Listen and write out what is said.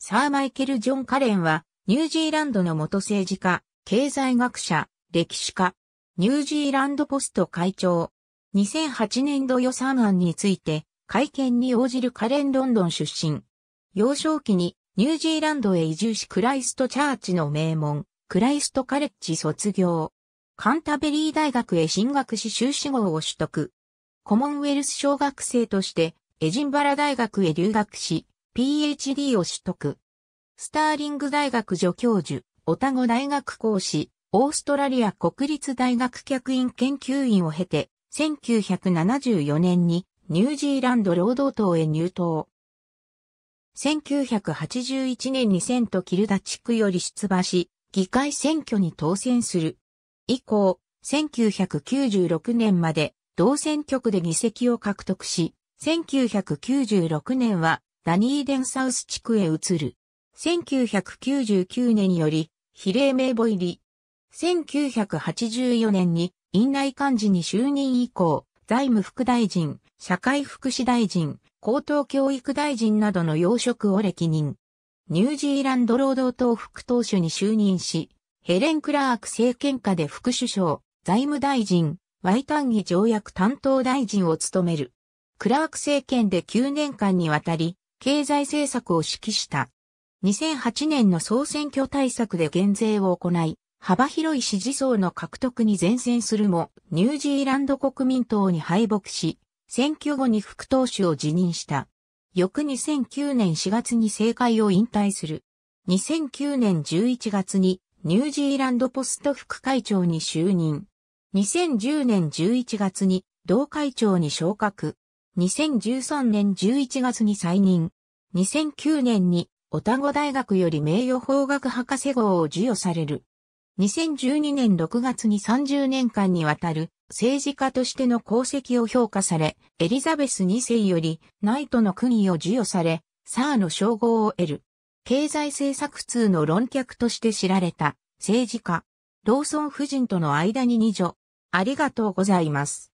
サー・マイケル・ジョン・カレンは、ニュージーランドの元政治家、経済学者、歴史家、ニュージーランドポスト会長、2008年度予算案について、会見に応じるカレン・ロンドン出身。幼少期にニュージーランドへ移住しクライストチャーチの名門、クライストカレッジ卒業。カンタベリー大学へ進学し修士号を取得。コモンウェルス小学生としてエジンバラ大学へ留学し、PhD を取得。スターリング大学助教授、オタゴ大学講師、オーストラリア国立大学客員研究員を経て、1974年にニュージーランド労働党へ入党。1981年にセントキルダ地区より出馬し、議会選挙に当選する。以降、1996年まで同選挙区で議席を獲得し、1996年はダニーデンサウス地区へ移る。1999年より比例名簿入り。1984年に院内幹事に就任以降、財務副大臣、社会福祉大臣、高等教育大臣などの要職を歴任。ニュージーランド労働党副党首に就任し、ヘレン・クラーク政権下で副首相、財務大臣、ワイタンギ条約担当大臣を務める。クラーク政権で9年間にわたり、経済政策を指揮した。2008年の総選挙対策で減税を行い、幅広い支持層の獲得に前線するも、ニュージーランド国民党に敗北し、選挙後に副党首を辞任した。翌2009年4月に政界を引退する。2009年11月にニュージーランドポスト副会長に就任。2010年11月に同会長に昇格。2013年11月に再任。2009年に、オタゴ大学より名誉法学博士号を授与される。2012年6月に30年間にわたる政治家としての功績を評価され、エリザベス2世よりナイトの国を授与され、サーの称号を得る。経済政策通の論客として知られた政治家、ローソン夫人との間に二女。ありがとうございます。